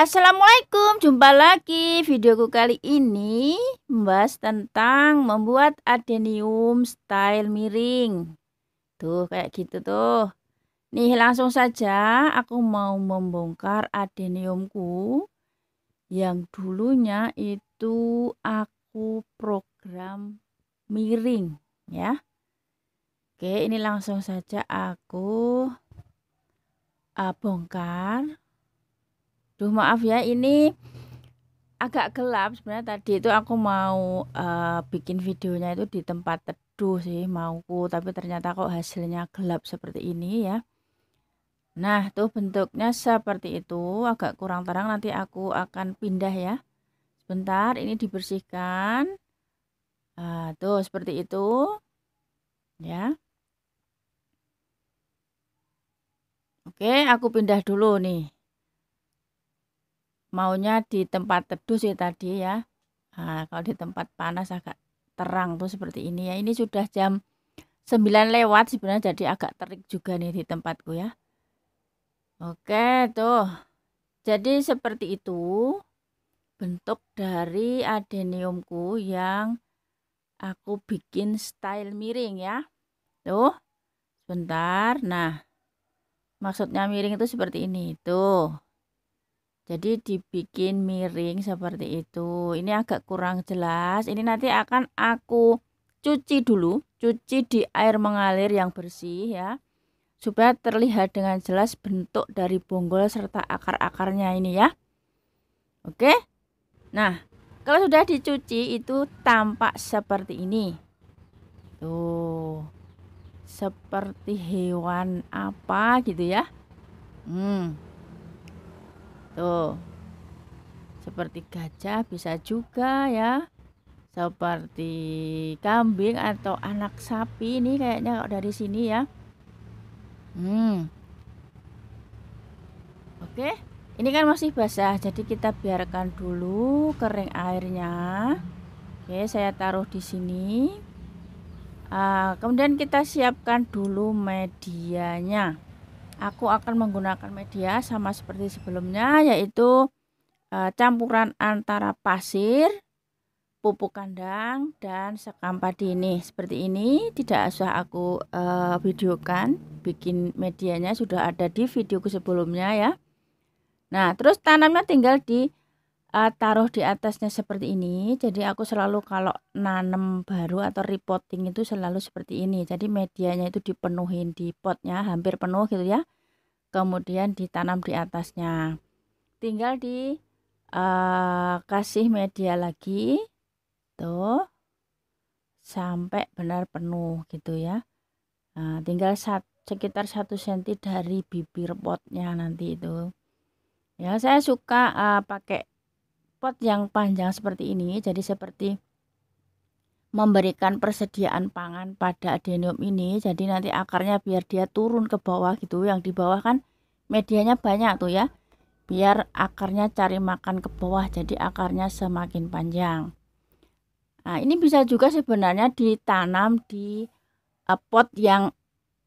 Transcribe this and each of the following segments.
Assalamualaikum, jumpa lagi videoku kali ini membahas tentang membuat adenium style miring tuh kayak gitu tuh nih langsung saja aku mau membongkar adeniumku yang dulunya itu aku program miring ya Oke ini langsung saja aku uh, bongkar Duh, maaf ya, ini agak gelap sebenarnya tadi itu aku mau uh, bikin videonya itu di tempat teduh sih mauku, tapi ternyata kok hasilnya gelap seperti ini ya. Nah, tuh bentuknya seperti itu, agak kurang terang nanti aku akan pindah ya. Sebentar, ini dibersihkan. Nah, tuh seperti itu. Ya. Oke, aku pindah dulu nih maunya di tempat teduh sih tadi ya nah, kalau di tempat panas agak terang tuh seperti ini ya ini sudah jam 9 lewat sebenarnya jadi agak terik juga nih di tempatku ya oke tuh jadi seperti itu bentuk dari adeniumku yang aku bikin style miring ya tuh sebentar nah maksudnya miring itu seperti ini tuh jadi dibikin miring seperti itu ini agak kurang jelas ini nanti akan aku cuci dulu cuci di air mengalir yang bersih ya supaya terlihat dengan jelas bentuk dari bonggol serta akar-akarnya ini ya oke nah kalau sudah dicuci itu tampak seperti ini tuh seperti hewan apa gitu ya hmm Tuh. Gitu. Seperti gajah bisa juga ya. Seperti kambing atau anak sapi ini kayaknya dari sini ya. Hmm. Oke. Ini kan masih basah, jadi kita biarkan dulu kering airnya. Oke, saya taruh di sini. Uh, kemudian kita siapkan dulu medianya aku akan menggunakan media sama seperti sebelumnya yaitu eh, campuran antara pasir pupuk kandang dan sekam padi ini seperti ini tidak usah aku e, videokan bikin medianya sudah ada di videoku sebelumnya ya nah terus tanamnya tinggal di uh, taruh di atasnya seperti ini jadi aku selalu kalau nanem baru atau repotting itu selalu seperti ini jadi medianya itu dipenuhin di potnya hampir penuh gitu ya kemudian ditanam di atasnya tinggal di uh, kasih media lagi tuh sampai benar penuh gitu ya nah, tinggal satu sekitar satu senti dari bibir potnya nanti itu ya saya suka uh, pakai pot yang panjang seperti ini jadi seperti memberikan persediaan pangan pada adenium ini jadi nanti akarnya biar dia turun ke bawah gitu yang di bawah kan medianya banyak tuh ya biar akarnya cari makan ke bawah jadi akarnya semakin panjang nah ini bisa juga sebenarnya ditanam di eh, pot yang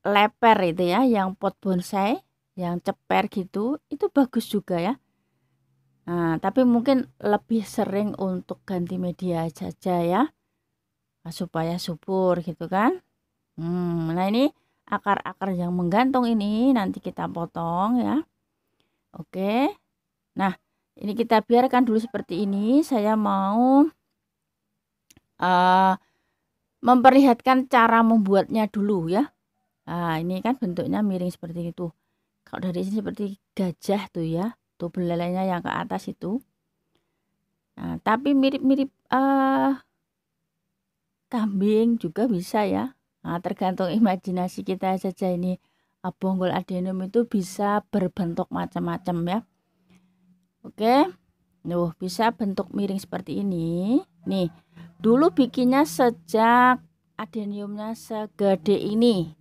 leper itu ya yang pot bonsai yang ceper gitu itu bagus juga ya Nah, tapi mungkin lebih sering untuk ganti media saja ya. Nah, supaya subur gitu kan. Hmm, nah ini akar-akar yang menggantung ini nanti kita potong ya. Oke. Nah, ini kita biarkan dulu seperti ini. Saya mau uh, memperlihatkan cara membuatnya dulu ya. Nah, ini kan bentuknya miring seperti itu. Kalau dari sini seperti gajah tuh ya tuh belalainya yang ke atas itu nah tapi mirip-mirip uh, kambing juga bisa ya nah, tergantung imajinasi kita saja ini bonggol adenum itu bisa berbentuk macam-macam ya oke Nuh, bisa bentuk miring seperti ini. Nih, dulu bikinnya sejak adeniumnya segede ini.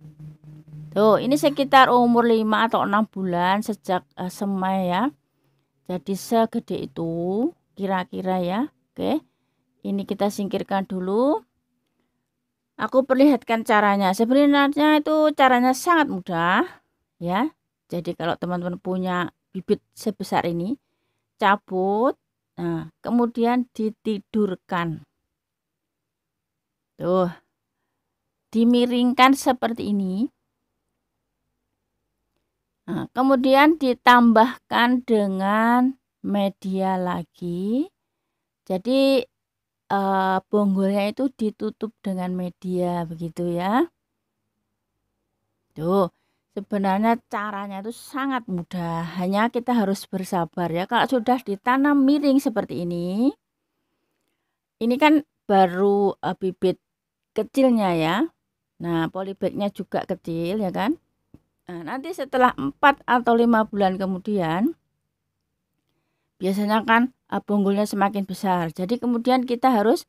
Tuh, ini sekitar umur 5 atau 6 bulan sejak uh, semai ya jadi segede itu kira-kira ya oke ini kita singkirkan dulu aku perlihatkan caranya sebenarnya itu caranya sangat mudah ya jadi kalau teman-teman punya bibit sebesar ini cabut nah kemudian ditidurkan tuh dimiringkan seperti ini Nah, kemudian ditambahkan dengan media lagi. Jadi e, bonggolnya itu ditutup dengan media begitu ya. Tuh, sebenarnya caranya itu sangat mudah. Hanya kita harus bersabar ya. Kalau sudah ditanam miring seperti ini, ini kan baru e, bibit kecilnya ya. Nah, polybagnya juga kecil ya kan. Nah, nanti setelah 4 atau 5 bulan kemudian biasanya kan eh, bonggolnya semakin besar. Jadi kemudian kita harus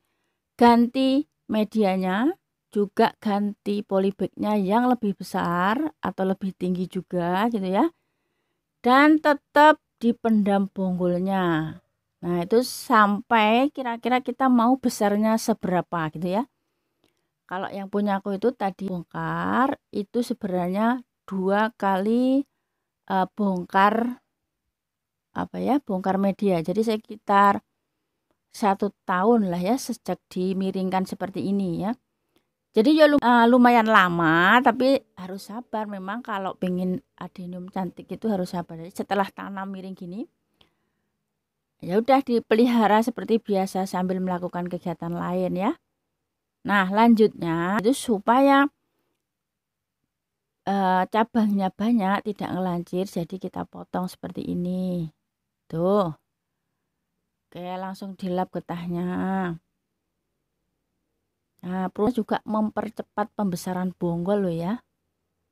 ganti medianya, juga ganti polybagnya yang lebih besar atau lebih tinggi juga gitu ya. Dan tetap dipendam bonggolnya. Nah, itu sampai kira-kira kita mau besarnya seberapa gitu ya. Kalau yang punya aku itu tadi bongkar, itu sebenarnya dua kali uh, bongkar apa ya bongkar media jadi sekitar satu tahun lah ya sejak dimiringkan seperti ini ya jadi ya eh, lumayan lama tapi harus sabar memang kalau pengen adenium cantik itu harus sabar jadi setelah tanam miring gini ya udah dipelihara seperti biasa sambil melakukan kegiatan lain ya nah lanjutnya itu supaya Eh, cabangnya banyak, tidak ngelancir, jadi kita potong seperti ini. Tuh. Oke, langsung dilap getahnya. Nah, perlu juga mempercepat pembesaran bonggol loh ya.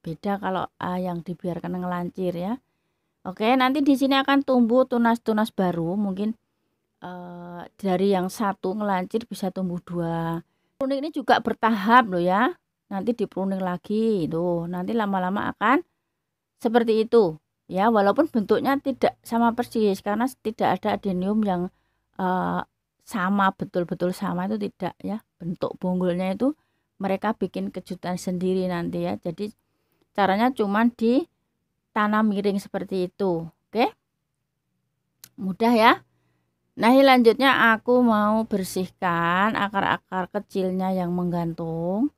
Beda kalau uh, yang dibiarkan ngelancir ya. Oke, nanti di sini akan tumbuh tunas-tunas baru, mungkin uh, dari yang satu ngelancir bisa tumbuh dua. Unik ini juga bertahap loh ya nanti dipruning lagi tuh nanti lama-lama akan seperti itu ya walaupun bentuknya tidak sama persis karena tidak ada adenium yang uh, sama betul-betul sama itu tidak ya bentuk bonggolnya itu mereka bikin kejutan sendiri nanti ya jadi caranya cuman di tanam miring seperti itu oke mudah ya nah lanjutnya aku mau bersihkan akar-akar kecilnya yang menggantung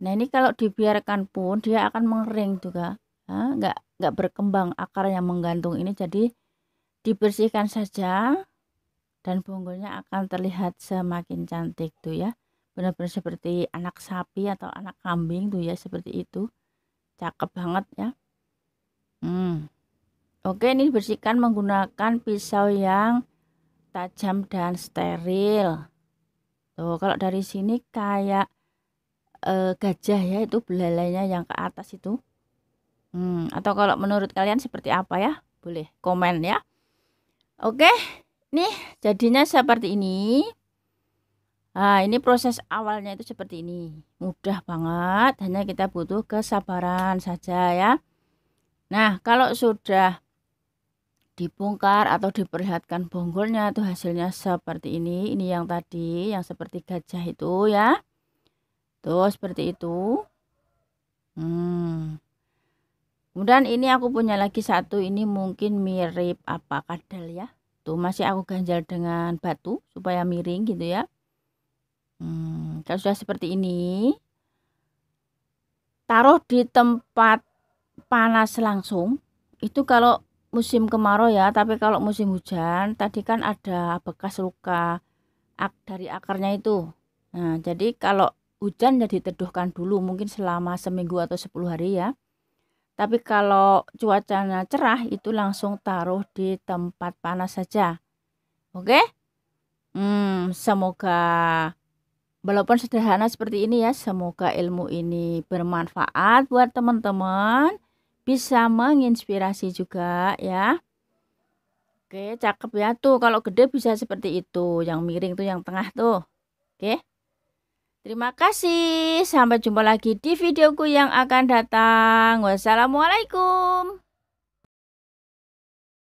Nah ini kalau dibiarkan pun dia akan mengering juga, nah, nggak berkembang akar yang menggantung ini. Jadi dibersihkan saja dan bonggolnya akan terlihat semakin cantik tuh ya. Benar-benar seperti anak sapi atau anak kambing tuh ya seperti itu, cakep banget ya. Hmm. Oke ini bersihkan menggunakan pisau yang tajam dan steril. Tuh kalau dari sini kayak e, gajah ya itu belalainya yang ke atas itu hmm, atau kalau menurut kalian seperti apa ya boleh komen ya oke nih jadinya seperti ini Nah, ini proses awalnya itu seperti ini. Mudah banget, hanya kita butuh kesabaran saja ya. Nah, kalau sudah dibongkar atau diperlihatkan bonggolnya itu hasilnya seperti ini. Ini yang tadi, yang seperti gajah itu ya tuh seperti itu hmm. kemudian ini aku punya lagi satu ini mungkin mirip apa kadal ya tuh masih aku ganjal dengan batu supaya miring gitu ya hmm. kalau sudah seperti ini taruh di tempat panas langsung itu kalau musim kemarau ya tapi kalau musim hujan tadi kan ada bekas luka dari akarnya itu nah jadi kalau hujan ya diteduhkan dulu mungkin selama seminggu atau 10 hari ya. Tapi kalau cuacanya cerah itu langsung taruh di tempat panas saja. Oke? Hmm, semoga walaupun sederhana seperti ini ya, semoga ilmu ini bermanfaat buat teman-teman, bisa menginspirasi juga ya. Oke, cakep ya tuh. Kalau gede bisa seperti itu, yang miring tuh yang tengah tuh. Oke. Terima kasih. Sampai jumpa lagi di videoku yang akan datang. Wassalamualaikum.